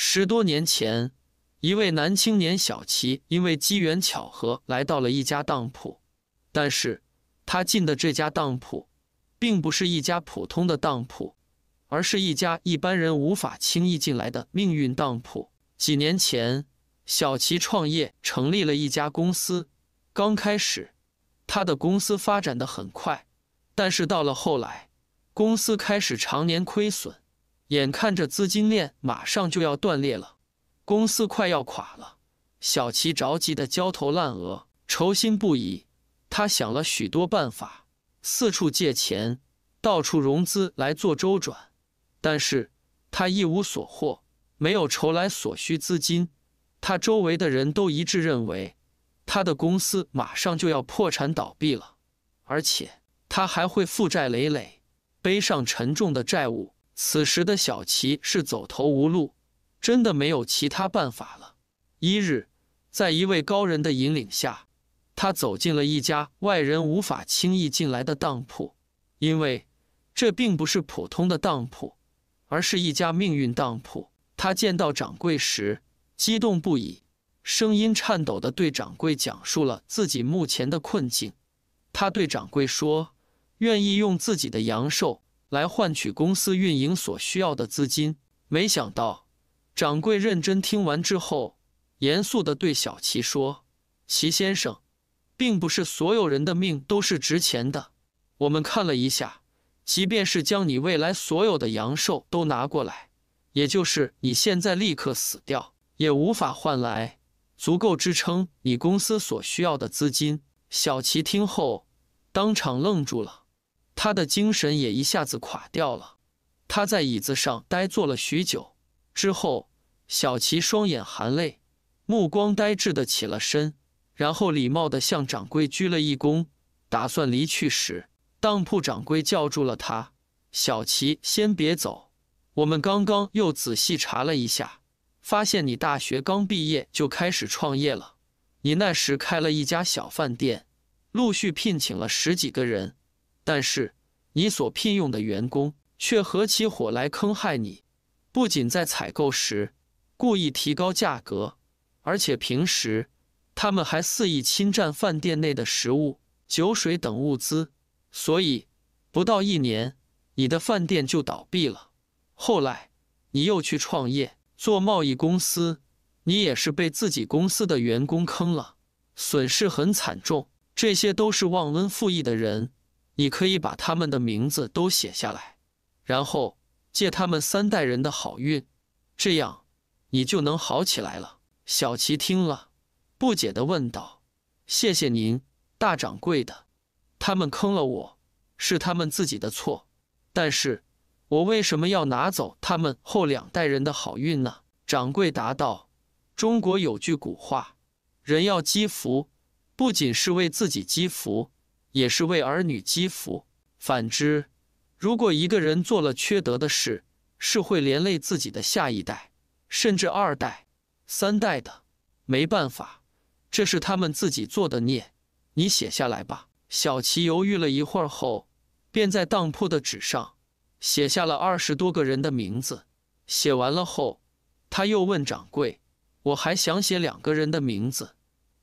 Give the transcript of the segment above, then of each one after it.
十多年前，一位男青年小齐因为机缘巧合来到了一家当铺，但是他进的这家当铺，并不是一家普通的当铺，而是一家一般人无法轻易进来的命运当铺。几年前，小齐创业成立了一家公司，刚开始，他的公司发展的很快，但是到了后来，公司开始常年亏损。眼看着资金链马上就要断裂了，公司快要垮了，小齐着急的焦头烂额，愁心不已。他想了许多办法，四处借钱，到处融资来做周转，但是他一无所获，没有筹来所需资金。他周围的人都一致认为，他的公司马上就要破产倒闭了，而且他还会负债累累，背上沉重的债务。此时的小琪是走投无路，真的没有其他办法了。一日，在一位高人的引领下，他走进了一家外人无法轻易进来的当铺，因为这并不是普通的当铺，而是一家命运当铺。他见到掌柜时，激动不已，声音颤抖地对掌柜讲述了自己目前的困境。他对掌柜说：“愿意用自己的阳寿。”来换取公司运营所需要的资金。没想到，掌柜认真听完之后，严肃地对小齐说：“齐先生，并不是所有人的命都是值钱的。我们看了一下，即便是将你未来所有的阳寿都拿过来，也就是你现在立刻死掉，也无法换来足够支撑你公司所需要的资金。”小齐听后，当场愣住了。他的精神也一下子垮掉了，他在椅子上呆坐了许久。之后，小琪双眼含泪，目光呆滞的起了身，然后礼貌的向掌柜鞠了一躬，打算离去时，当铺掌柜叫住了他：“小琪，先别走，我们刚刚又仔细查了一下，发现你大学刚毕业就开始创业了，你那时开了一家小饭店，陆续聘请了十几个人。”但是，你所聘用的员工却合起伙来坑害你，不仅在采购时故意提高价格，而且平时他们还肆意侵占饭店内的食物、酒水等物资。所以，不到一年，你的饭店就倒闭了。后来，你又去创业做贸易公司，你也是被自己公司的员工坑了，损失很惨重。这些都是忘恩负义的人。你可以把他们的名字都写下来，然后借他们三代人的好运，这样你就能好起来了。小琪听了，不解地问道：“谢谢您，大掌柜的。他们坑了我，是他们自己的错。但是我为什么要拿走他们后两代人的好运呢？”掌柜答道：“中国有句古话，人要积福，不仅是为自己积福。”也是为儿女积福。反之，如果一个人做了缺德的事，是会连累自己的下一代，甚至二代、三代的。没办法，这是他们自己做的孽。你写下来吧。小齐犹豫了一会儿后，便在当铺的纸上写下了二十多个人的名字。写完了后，他又问掌柜：“我还想写两个人的名字，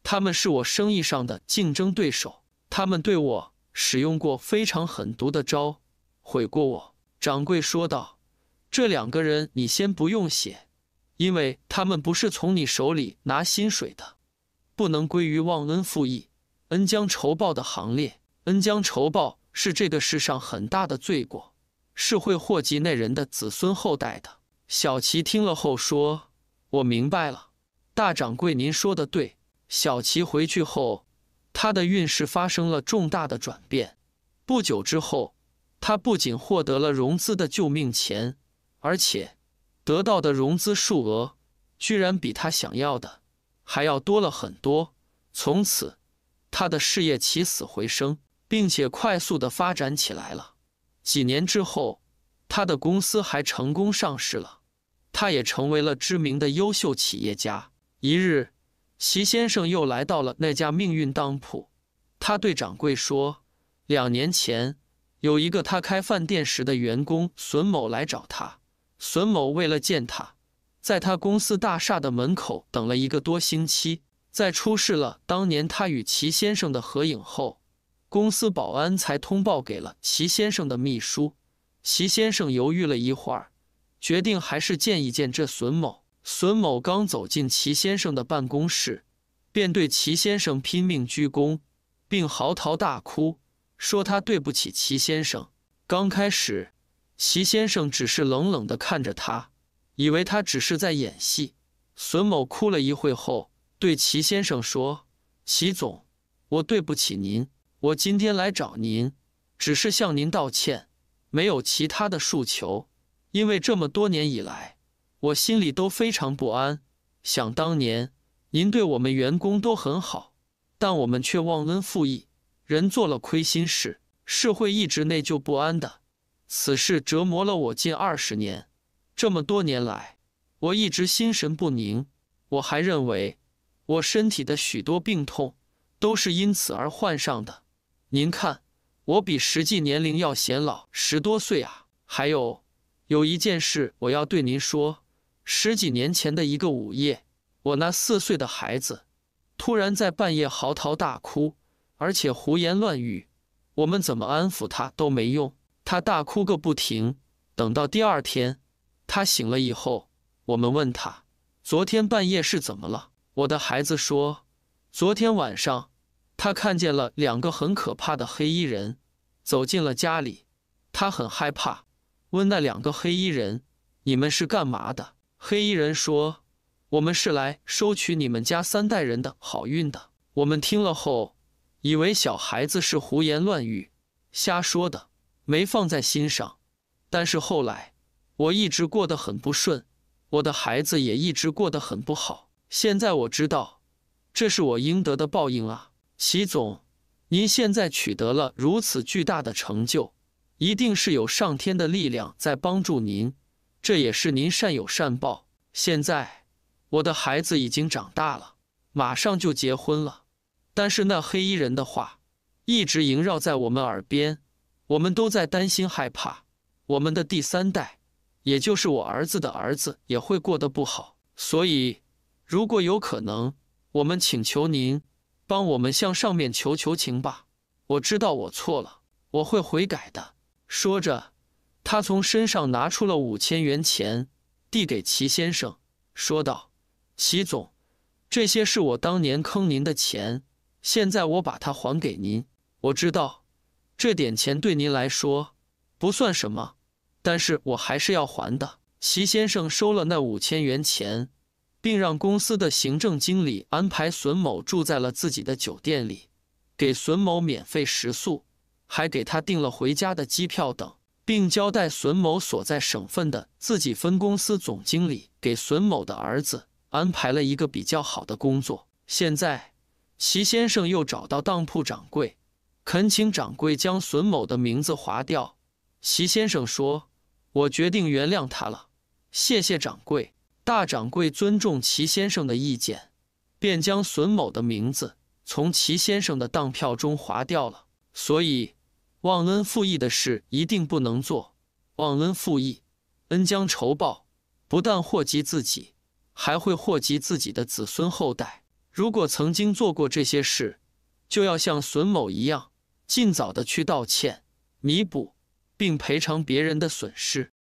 他们是我生意上的竞争对手。”他们对我使用过非常狠毒的招，毁过我。掌柜说道：“这两个人你先不用写，因为他们不是从你手里拿薪水的，不能归于忘恩负义、恩将仇报的行列。恩将仇报是这个世上很大的罪过，是会祸及那人的子孙后代的。”小琪听了后说：“我明白了，大掌柜您说的对。”小琪回去后。他的运势发生了重大的转变。不久之后，他不仅获得了融资的救命钱，而且得到的融资数额居然比他想要的还要多了很多。从此，他的事业起死回生，并且快速的发展起来了。几年之后，他的公司还成功上市了，他也成为了知名的优秀企业家。一日。齐先生又来到了那家命运当铺，他对掌柜说：“两年前，有一个他开饭店时的员工孙某来找他。孙某为了见他，在他公司大厦的门口等了一个多星期。在出示了当年他与齐先生的合影后，公司保安才通报给了齐先生的秘书。齐先生犹豫了一会儿，决定还是见一见这孙某。”孙某刚走进齐先生的办公室，便对齐先生拼命鞠躬，并嚎啕大哭，说他对不起齐先生。刚开始，齐先生只是冷冷地看着他，以为他只是在演戏。孙某哭了一会后，对齐先生说：“齐总，我对不起您，我今天来找您，只是向您道歉，没有其他的诉求，因为这么多年以来。”我心里都非常不安。想当年，您对我们员工都很好，但我们却忘恩负义。人做了亏心事，是会一直内疚不安的。此事折磨了我近二十年，这么多年来，我一直心神不宁。我还认为，我身体的许多病痛都是因此而患上的。您看，我比实际年龄要显老十多岁啊。还有，有一件事我要对您说。十几年前的一个午夜，我那四岁的孩子突然在半夜嚎啕大哭，而且胡言乱语。我们怎么安抚他都没用，他大哭个不停。等到第二天，他醒了以后，我们问他昨天半夜是怎么了。我的孩子说，昨天晚上他看见了两个很可怕的黑衣人走进了家里，他很害怕，问那两个黑衣人：“你们是干嘛的？”黑衣人说：“我们是来收取你们家三代人的好运的。”我们听了后，以为小孩子是胡言乱语、瞎说的，没放在心上。但是后来，我一直过得很不顺，我的孩子也一直过得很不好。现在我知道，这是我应得的报应了。齐总，您现在取得了如此巨大的成就，一定是有上天的力量在帮助您。这也是您善有善报。现在，我的孩子已经长大了，马上就结婚了。但是那黑衣人的话一直萦绕在我们耳边，我们都在担心害怕。我们的第三代，也就是我儿子的儿子，也会过得不好。所以，如果有可能，我们请求您帮我们向上面求求情吧。我知道我错了，我会悔改的。说着。他从身上拿出了五千元钱，递给齐先生，说道：“齐总，这些是我当年坑您的钱，现在我把它还给您。我知道，这点钱对您来说不算什么，但是我还是要还的。”齐先生收了那五千元钱，并让公司的行政经理安排孙某住在了自己的酒店里，给孙某免费食宿，还给他订了回家的机票等。并交代孙某所在省份的自己分公司总经理给孙某的儿子安排了一个比较好的工作。现在，齐先生又找到当铺掌柜，恳请掌柜将孙某的名字划掉。齐先生说：“我决定原谅他了，谢谢掌柜。”大掌柜尊重齐先生的意见，便将孙某的名字从齐先生的当票中划掉了。所以。忘恩负义的事一定不能做。忘恩负义，恩将仇报，不但祸及自己，还会祸及自己的子孙后代。如果曾经做过这些事，就要像孙某一样，尽早的去道歉、弥补，并赔偿别人的损失。